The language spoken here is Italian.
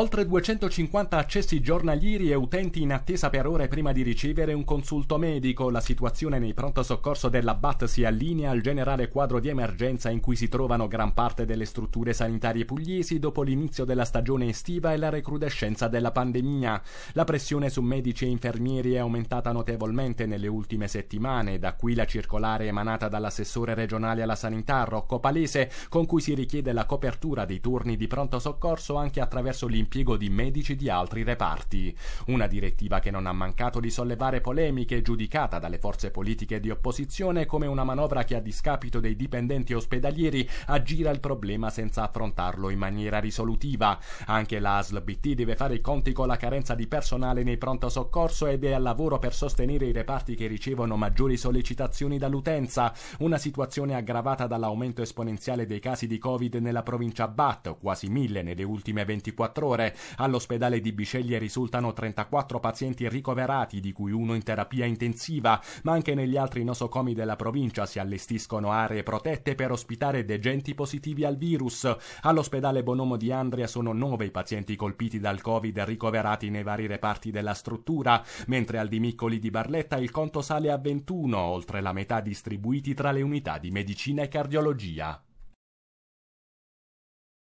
Oltre 250 accessi giornalieri e utenti in attesa per ore prima di ricevere un consulto medico. La situazione nei pronto soccorso della BAT si allinea al generale quadro di emergenza in cui si trovano gran parte delle strutture sanitarie pugliesi dopo l'inizio della stagione estiva e la recrudescenza della pandemia. La pressione su medici e infermieri è aumentata notevolmente nelle ultime settimane, da qui la circolare emanata dall'assessore regionale alla sanità Rocco Palese, con cui si richiede la copertura dei turni di pronto soccorso anche attraverso l'informazione l'impiego di medici di altri reparti. Una direttiva che non ha mancato di sollevare polemiche, giudicata dalle forze politiche di opposizione come una manovra che a discapito dei dipendenti ospedalieri aggira il problema senza affrontarlo in maniera risolutiva. Anche la ASLBT deve fare i conti con la carenza di personale nei pronto soccorso ed è al lavoro per sostenere i reparti che ricevono maggiori sollecitazioni dall'utenza, una situazione aggravata dall'aumento esponenziale dei casi di Covid nella provincia Bat, quasi mille nelle ultime 24 ore ore. All'ospedale di Bisceglie risultano 34 pazienti ricoverati, di cui uno in terapia intensiva, ma anche negli altri nosocomi della provincia si allestiscono aree protette per ospitare degenti positivi al virus. All'ospedale Bonomo di Andria sono 9 i pazienti colpiti dal Covid ricoverati nei vari reparti della struttura, mentre al di Miccoli di Barletta il conto sale a 21, oltre la metà distribuiti tra le unità di medicina e cardiologia.